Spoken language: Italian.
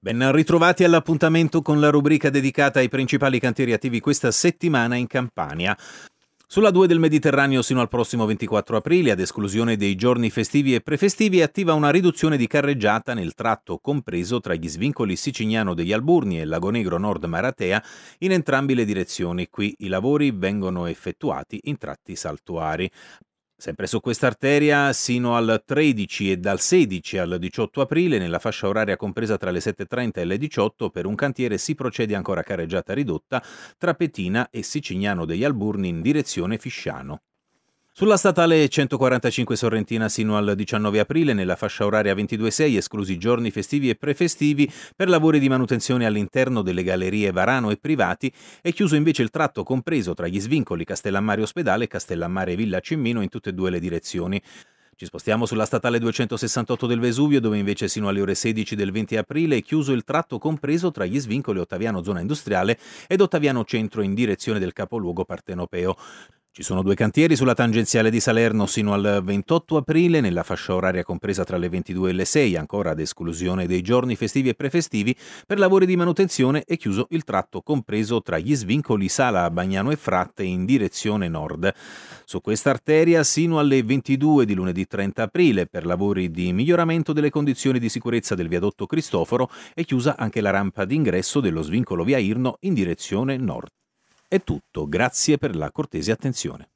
Ben ritrovati all'appuntamento con la rubrica dedicata ai principali cantieri attivi questa settimana in Campania. Sulla 2 del Mediterraneo sino al prossimo 24 aprile, ad esclusione dei giorni festivi e prefestivi, attiva una riduzione di carreggiata nel tratto compreso tra gli svincoli siciliano degli Alburni e Lago Negro Nord Maratea in entrambe le direzioni. Qui i lavori vengono effettuati in tratti saltuari. Sempre su quest'arteria, sino al 13 e dal 16 al 18 aprile, nella fascia oraria compresa tra le 7.30 e le 18, per un cantiere si procede ancora a careggiata ridotta tra Petina e Sicignano degli Alburni in direzione Fisciano. Sulla statale 145 Sorrentina sino al 19 aprile, nella fascia oraria 22.6, esclusi giorni festivi e prefestivi, per lavori di manutenzione all'interno delle gallerie Varano e privati, è chiuso invece il tratto compreso tra gli svincoli Castellammare Ospedale e Castellammare Villa Cimmino in tutte e due le direzioni. Ci spostiamo sulla statale 268 del Vesuvio, dove invece sino alle ore 16 del 20 aprile è chiuso il tratto compreso tra gli svincoli Ottaviano Zona Industriale ed Ottaviano Centro in direzione del capoluogo partenopeo. Ci sono due cantieri sulla tangenziale di Salerno sino al 28 aprile, nella fascia oraria compresa tra le 22 e le 6, ancora ad esclusione dei giorni festivi e prefestivi, per lavori di manutenzione è chiuso il tratto compreso tra gli svincoli Sala, Bagnano e Fratte in direzione nord. Su questa arteria sino alle 22 di lunedì 30 aprile, per lavori di miglioramento delle condizioni di sicurezza del viadotto Cristoforo, è chiusa anche la rampa d'ingresso dello svincolo via Irno in direzione nord. È tutto, grazie per la cortese attenzione.